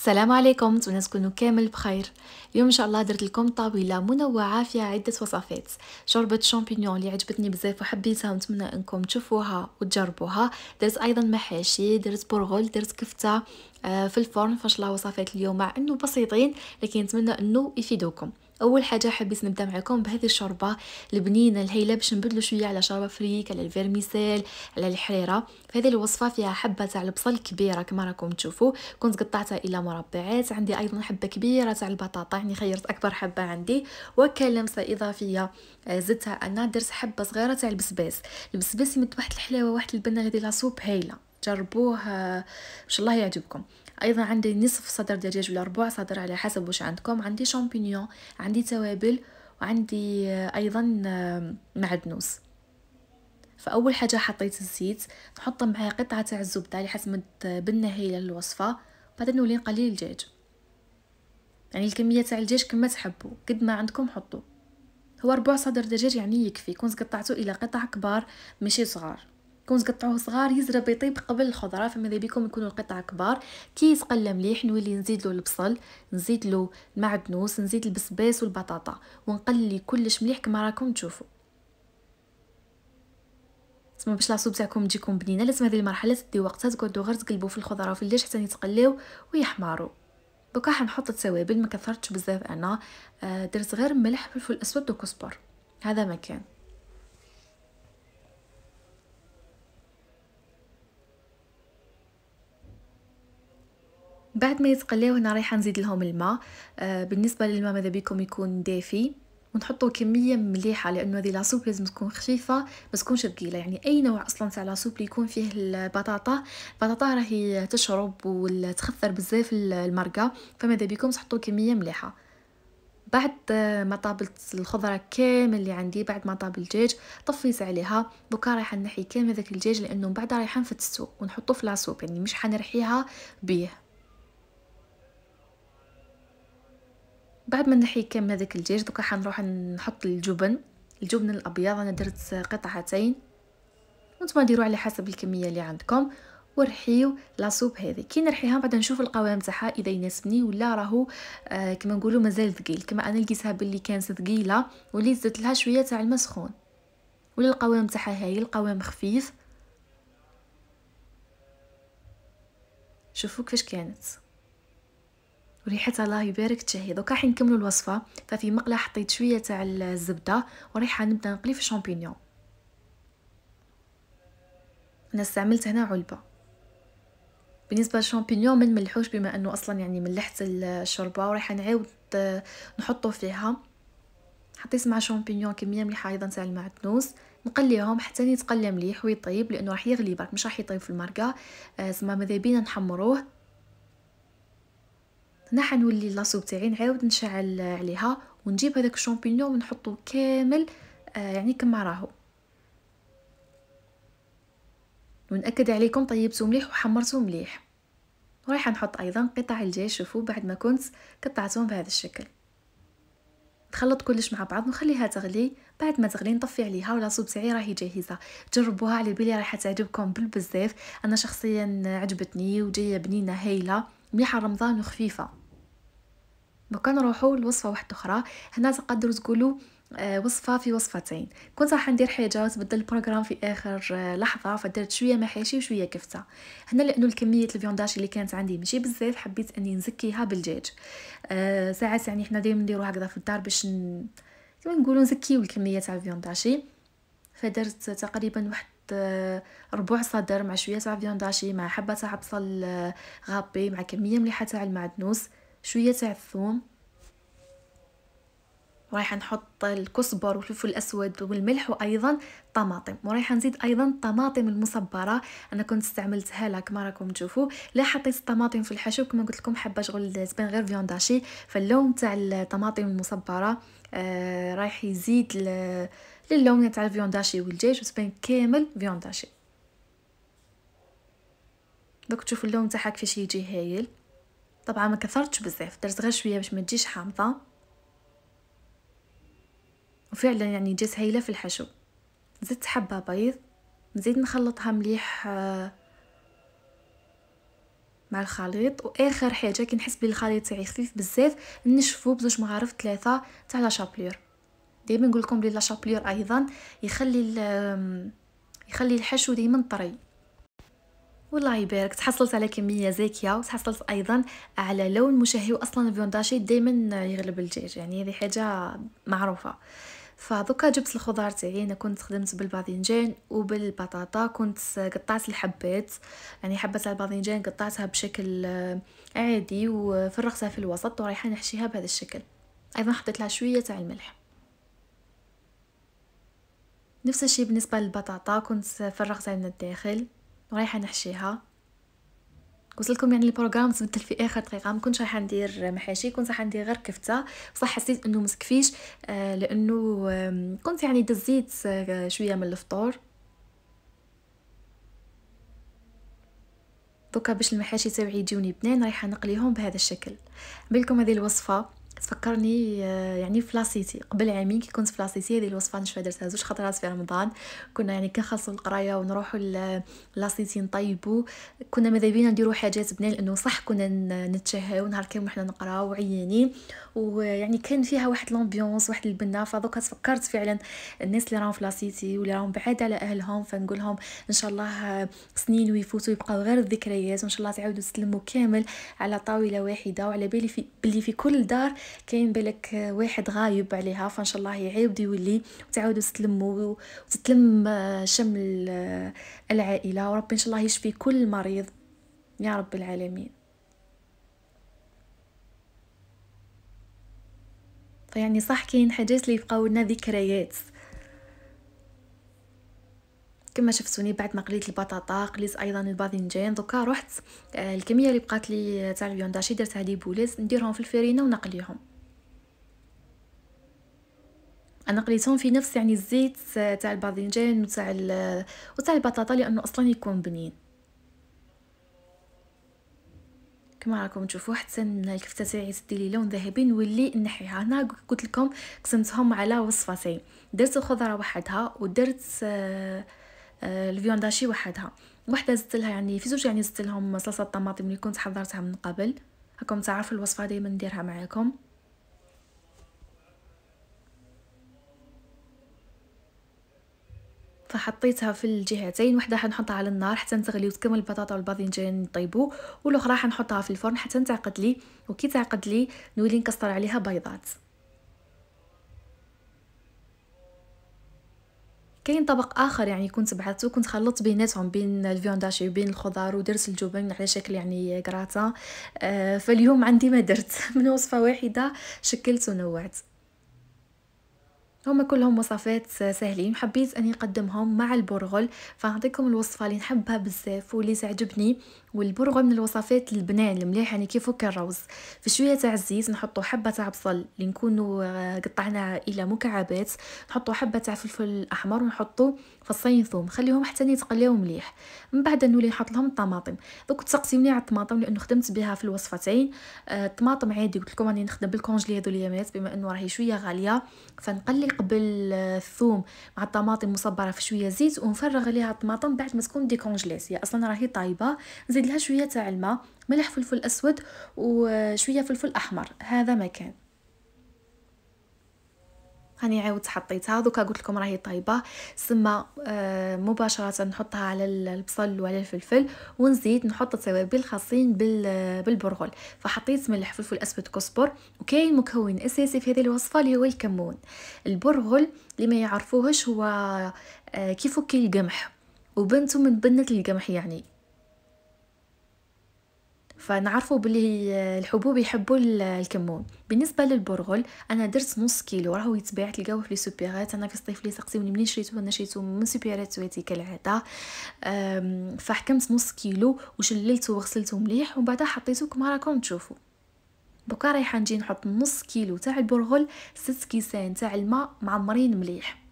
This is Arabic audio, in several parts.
السلام عليكم نتمنى تكونوا كامل بخير اليوم ان شاء الله درت لكم طاوله منوعه فيها عده وصفات شوربه شامبينيون اللي عجبتني بزاف وحبيتها ونتمنى انكم تشوفوها وتجربوها درت ايضا محاشي درت برغل درت كفته آه، في الفرن فاش وصفات اليوم مع انه بسيطين لكن نتمنى انه يفيدوكم اول حاجه حبيت نبدا معكم بهذه الشوربه البنينه الهايله باش نبدلو شويه على شوربه فريك على الفيرميسيل على الحريره فهذه الوصفه فيها حبه تاع البصل كبيره كما راكم تشوفوا كنت قطعتها الى مربعات عندي ايضا حبه كبيره تاع البطاطا يعني خيرت اكبر حبه عندي وكلمسه اضافيه آه، زدتها انا درت حبه صغيره تاع البسباس البسباس يمد واحد الحلاوه واحد البنه هذه لاصوب هايله جربوه ان شاء الله يعجبكم ايضا عندي نصف صدر دجاج ولا ربع صدر على حسب واش عندكم عندي شامبينيون عندي توابل وعندي آه، ايضا آه، معدنوس فاول حاجه حطيت الزيت نحط معاه قطعه تاع الزبده اللي حسمت بالنهايه للوصفه بعد نولي نقلي الدجاج يعني الكميه تاع الدجاج كما تحبوا قد ما عندكم حطوا هو ربع صدر دجاج يعني يكفي كون قطعته الى قطع كبار ماشي صغار كون تقطعوه صغار يزرب يطيب قبل الخضره فماذا بكم يكونوا القطع كبار كي يتقلى مليح نولي نزيد له البصل نزيد له المعدنوس نزيد البسباس والبطاطا ونقلي كلش مليح كما راكم تشوفوا تما باش لاصوب تاعكم تجيكم بنينه لازم هذه المرحله تدي وقتها تقعدوا غير تقلبوا في الخضره في الليش حتى يتقلاو ويحمروا دوكا حنحط التوابل ما كثرتش بزاف انا آه، درت غير ملح فلفل اسود وكزبر هذا ما كان بعد ما يتقلاو هنا رايحه نزيد لهم الماء آه، بالنسبه للماء ماذا بكم يكون دافي ونحطوا كميه مليحه لانه هذه لاسوب لازم تكون خفيفه ما تكونش ثقيله يعني اي نوع اصلا تاع لاسوب اللي يكون فيه البطاطا البطاطا راهي تشرب وتخثر بزاف المرقه فماذا بكم تحطوا كميه مليحه بعد آه، ما طابلت الخضرة كامل اللي عندي بعد ما طاب الدجاج طفيت عليها دوكا رايحة نحي كامل ذاك الدجاج لأنه من بعد رايحة نفتسو ونحطو في لاسوب يعني مش حنرحيها بيه بعد ما نحي كامل هذاك الدجاج دوكا حنروح نحط الجبن الجبن الابيض انا درت قطعتين وانتم ديروا على حسب الكميه اللي عندكم ورحيو لاصوب هذه كي نرحيها بعد نشوف القوام تاعها اذا يناسبني ولا راهو آه كما نقولوا مازال ثقيل كما انا لقيتها باللي كانت ثقيله وليت زدت لها شويه تاع الماء سخون ولا القوام تاعها هايل القوام خفيف شوفوا كيفاش كانت وريحتها الله يبارك تشهي دوكا حين نكملوا الوصفه ففي مقله حطيت شويه تاع الزبده وريحه نبدا نقلي في الشامبينيون انا استعملت هنا علبه بالنسبه للشامبينيون ما نملحوش بما انه اصلا يعني ملحت الشوربه وريحه نعاود نحطو فيها حطيت مع شامبينيون كميه مليحه ايضا تاع المعدنوس نقليهم حتى يتقلى مليح ويطيب لانه راح يغلي برك مش راح يطيب في المرقه آه، زعما ماذا بينا نحمروه هنا حنولي لاصوب تاعي نعاود نشعل عليها ونجيب هذاك الشامبينيون ونحطو كامل آه، يعني كما راهو ونأكد عليكم طيبتو مليح وحمرتو مليح ورايح نحط أيضا قطع الجاي شوفوا بعد ما كنت قطعتهم بهذا الشكل نخلط كلش مع بعض ونخليها تغلي بعد ما تغلي نطفي عليها صوب تاعي راهي جاهزه جربوها على بالي راح تعجبكم بالبزاف انا شخصيا عجبتني وجايه بنينه هايله مليحة رمضان وخفيفة دوكا نروحو لوصفة واحدة أخرى هنا تقدروا تقولوا آه، وصفة في وصفتين كنت راح ندير حاجة تبدل البروغرام في آخر آه، لحظة فدرت شوية محاشي وشوية كفتة هنا لأنه الكمية الفيونداش اللي كانت عندي ماشي بزاف حبيت أني نزكيها بالدجاج أه ساعات يعني حنا دايما نديرو هكذا في الدار باش ن... كما نقولوا نزكيو الكمية تاع الفيونداشي فدرت تقريبا واحد آه، ربع صدر مع شويه تاع فيونداشي مع حبه تاع بصل آه، غابي مع كميه مليحه تاع المعدنوس شويه تاع الثوم رايحه نحط الكزبر والفلفل الاسود والملح وايضا طماطم ورايحه نزيد ايضا الطماطم المصبره انا كنت استعملتها لا كما راكم تشوفوا لا حطيت الطماطم في الحشو كما قلت لكم حابه شغل زبان غير فيونداشي فاللون تاع الطماطم المصبره آه رايح يزيد للون تاع الفيونداشي والدجاج وتبان كامل فيونداشي دوك تشوفوا اللون تاعها كيفاش يجي هايل طبعا ما كثرتش بزاف درت غير شويه باش ما تجيش حامضه وفعلا يعني جات هايلة في الحشو زدت حبة بيض نزيد نخلطها مليح آه، مع الخليط واخر حاجه كي نحس بلي الخليط تاعي خفيف بزاف نشفو بزوج مغارف ثلاثه تاع لا شابليور ديما نقول لكم بلي لا شابليور ايضا يخلي يخلي الحشو ديما طري والله يبارك تحصلت على كميه زاكيه وتحصلت ايضا على لون مشهي واصلا الفيونداشي دائما يغلب الدجاج يعني هذه حاجه معروفه فدوكا جبت الخضار تاعي انا كنت خدمت بالباذنجان وبالبطاطا كنت قطعت الحبات يعني حبات تاع الباذنجان قطعتها بشكل آه، عادي وفرغتها في الوسط ورايحه نحشيها بهذا الشكل ايضا حطيت لها شويه تاع الملح نفس الشيء بالنسبه للبطاطا كنت فرغتها من الداخل ورايحه نحشيها وصلكم يعني البروغرام تبدل في اخر دقيقه ما كنتش رايحه ندير محاشي كنت راح ندير غير كفته بصح حسيت انه مسكفيش آه، لانه كنت يعني دزيت آه، شويه من الفطور دوكا باش المحاشي تاوعي يجوني بنان رايحه نقليهم بهذا الشكل بالكم هذه الوصفه تفكرني آه، يعني في لاسيتي قبل عامين كي كنت في لاسيتي هذه الوصفه شويه درتها زوج خطرات في رمضان كنا يعني كنخلصوا القرايه ونروحوا لاسيتي نطيبوا كنا ماذا بينا نديروا حاجات بنين لانه صح كنا نتشهاو نهار كامل وحنا نقراو وعيانين ويعني كان فيها واحد لومبيونس واحد البنا فدوكا تفكرت فعلا الناس اللي راهم في بلاصتي واللي راهم بعاد على اهلهم فنقول لهم ان شاء الله سنين ويفوتوا يبقاو غير الذكريات وان شاء الله تعاودوا تسلموا كامل على طاوله واحده وعلى بالي في بلي في كل دار كاين بالك واحد غايب عليها فان شاء الله يعاود يولي وتعاودوا تتلموا وتتلم آه، شمل العائله وربي ان شاء الله يشفي كل مريض يا رب العالمين فيعني صح كاين حاجات اللي يبقاو لنا ذكريات كما شفتوني بعد ما قليت البطاطا قليت ايضا الباذنجان دوكا رحت آه، الكميه اللي بقات لي آه، تاع الفيونداشي درتها لي بوليس نديرهم في الفرينه ونقليهم انا قليتهم في نفس يعني الزيت آه، تاع الباذنجان وتاع وتاع البطاطا لانه اصلا يكون بنين كما راكم تشوفوا حتى الكفته تاعي تدي لي لون ذهبي نولي نحيها هنا قلت لكم قسمتهم على وصفتين درت الخضره وحدها ودرت آه آه، الفيوندا شي وحدها وحده زدت لها يعني في زوج يعني زدت لهم صلصه الطماطم اللي كنت حضرتها من قبل راكم تعرفوا الوصفه ديما نديرها معاكم فحطيتها في الجهتين وحده حنحطها على النار حتى تغلي وتكمل البطاطا والباذنجان يطيبوا والاخرى حنحطها في الفرن حتى تعقد لي وكي تعقد لي نولي نكسر عليها بيضات كاين طبق اخر يعني كنت بعثته كنت خلطت بيناتهم بين الفيونداشي وبين الخضار ودرت الجبن على شكل يعني كراتا آه، فاليوم عندي ما درت من وصفه واحده شكلت ونوعت هما كلهم وصفات سهلين حبيت اني نقدمهم مع البرغل فنعطيكم الوصفه اللي نحبها بزاف واللي تعجبني والبرغل من الوصفات البنان المليح يعني كيفو كالروز في شويه تاع الزيت نحطوا حبه تاع بصل اللي نكونوا آه، قطعناه الى مكعبات نحطوا حبه تاع فلفل احمر ونحطوا فصينتهم خليهم حتى يتقلاو مليح من بعد نولي نحط لهم الطماطم دوك تسقسيوني على الطماطم لانه خدمت بها في الوصفتين آه الطماطم عادي قلت لكم راني نخدم بالكونجلي هذو اليامات بما انه راهي شويه غاليه فنقلي قبل آه، الثوم مع الطماطم مصبره في شويه زيت ونفرغ ليها الطماطم بعد ما تكون ديكونجليس هي اصلا راهي طايبه نزيد لها شويه تاع الماء ملح فلفل اسود وشويه آه، فلفل احمر هذا ما كان هاني عاودت حطيتها دوكا قلت لكم راهي طايبه سما آه، مباشره نحطها على البصل وعلى الفلفل ونزيد نحط التوابل خاصين بالبرغل فحطيت ملح فلفل اسود كسبر وكاين مكون اساسي في هذه الوصفه اللي هو الكمون البرغل اللي ما يعرفوهش هو آه، كيفو كي القمح وبنته من بنه القمح يعني فنعرفوا باللي الحبوب يحبوا الكمون بالنسبه للبرغل انا درت نص كيلو راهو يتباع تلقاوه في لي انا في الصيف اللي سقسيوني منين شريته انا شريته من سوبيرات سويتي كالعاده فحكمت نص كيلو وشللته وغسلته مليح ومن بعد حطيته كما راكم تشوفوا بكا رايحه نجي نحط نص كيلو تاع البرغل ست كيسان تاع الماء معمرين مليح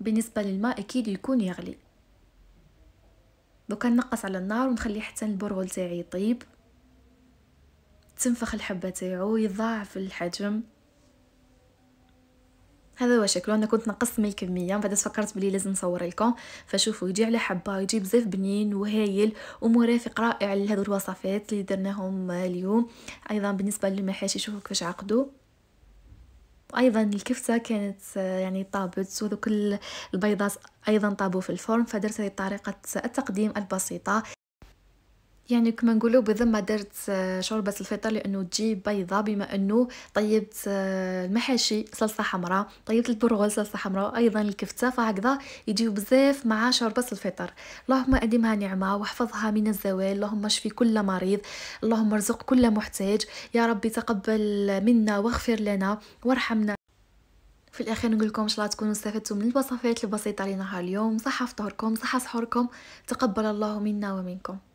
بالنسبه للماء اكيد يكون يغلي دوكا نقص على النار ونخلي حتى البرغل تاعي يطيب تنفخ الحبه تاعو يضاعف الحجم هذا هو شكله انا كنت نقصت من الكميه بعد فكرت بلي لازم نصور لكم فشوفوا يجي على حبه يجي بزاف بنين وهايل ومرافق رائع لهذو الوصفات اللي درناهم اليوم ايضا بالنسبه للمحاشي شوفوا كيفاش عقدوا وايضا الكفته كانت آه، يعني طابت وذوك البيضات ايضا طابوا في الفرن فدرت هذه طريقه التقديم البسيطه يعني كما نقولوا بذمه درت آه، شوربه الفطر لانه تجي بيضه بما انه طيبت آه، المحاشي صلصه حمراء طيبت البرغل صلصه حمراء ايضا الكفته فهكذا يجيو بزاف مع شوربه الفطر اللهم ادمها نعمه واحفظها من الزوال اللهم اشفي كل مريض اللهم ارزق كل محتاج يا ربي تقبل منا واغفر لنا وارحمنا في الاخير نقول لكم ان شاء الله تكونوا استفدتوا من الوصفات البسيطه لنهار اليوم صحه فطوركم صحه سحوركم تقبل الله منا ومنكم